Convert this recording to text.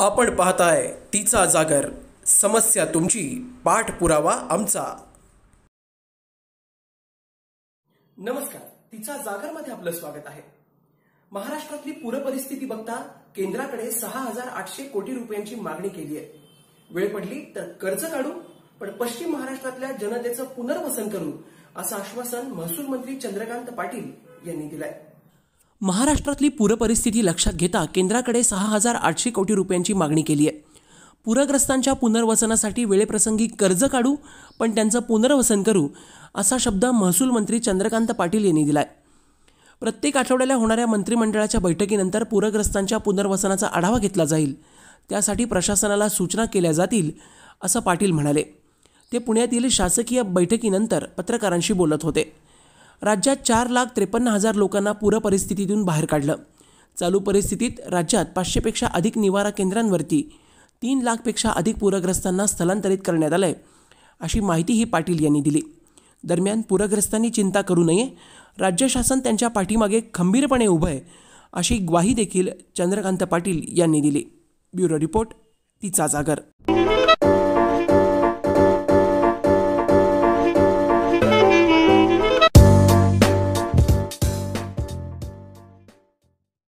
आपण पाहताय तिचा जागर समस्या तुमची पाठपुरावा आमचा नमस्कार तिचा जागरमध्ये आपलं स्वागत आहे महाराष्ट्रातली पूरपरिस्थिती बघता केंद्राकडे सहा हजार आठशे कोटी रुपयांची मागणी केली आहे वेळ पडली तर कर्ज काढू पण पश्चिम महाराष्ट्रातल्या जनतेचं पुनर्वसन करू असं आश्वासन महसूल मंत्री चंद्रकांत पाटील यांनी आहे महाराष्ट्रातली पूरपरिस्थिती लक्षात घेता केंद्राकडे सहा हजार आठशे कोटी रुपयांची मागणी केली आहे पूरग्रस्तांच्या पुनर्वसनासाठी वेळेप्रसंगी कर्ज काढू पण त्यांचं पुनर्वसन करू असा शब्द महसूल मंत्री चंद्रकांत पाटील यांनी दिला आहे प्रत्येक आठवड्याला होणाऱ्या मंत्रिमंडळाच्या बैठकीनंतर पूरग्रस्तांच्या पुनर्वसनाचा आढावा घेतला जाईल त्यासाठी प्रशासनाला सूचना केल्या जातील असं पाटील म्हणाले ते पुण्यातील शासकीय बैठकीनंतर पत्रकारांशी बोलत होते राज्यात चार लाख त्रेपन्न हजार लोकांना पूरपरिस्थितीतून बाहेर काढलं चालू परिस्थितीत राज्यात पाचशेपेक्षा अधिक निवारा केंद्रांवरती तीन लाखपेक्षा अधिक पूरग्रस्तांना स्थलांतरित करण्यात आलं आहे अशी माहितीही पाटील यांनी दिली दरम्यान पूरग्रस्तांनी चिंता करू नये राज्य शासन त्यांच्या पाठीमागे खंबीरपणे उभं आहे अशी ग्वाही देखील चंद्रकांत पाटील यांनी दिली ब्युरो रिपोर्ट तिचा जागर